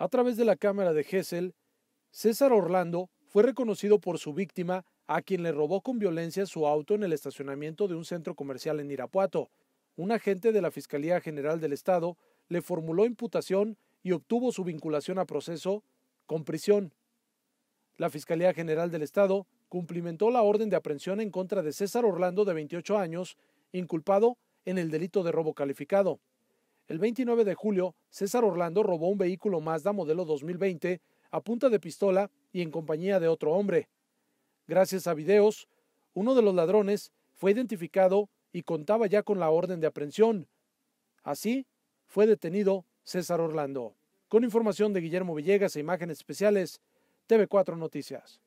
A través de la cámara de Hessel, César Orlando fue reconocido por su víctima, a quien le robó con violencia su auto en el estacionamiento de un centro comercial en Irapuato. Un agente de la Fiscalía General del Estado le formuló imputación y obtuvo su vinculación a proceso con prisión. La Fiscalía General del Estado cumplimentó la orden de aprehensión en contra de César Orlando de 28 años, inculpado en el delito de robo calificado. El 29 de julio, César Orlando robó un vehículo Mazda modelo 2020 a punta de pistola y en compañía de otro hombre. Gracias a videos, uno de los ladrones fue identificado y contaba ya con la orden de aprehensión. Así, fue detenido César Orlando. Con información de Guillermo Villegas e imágenes especiales, TV4 Noticias.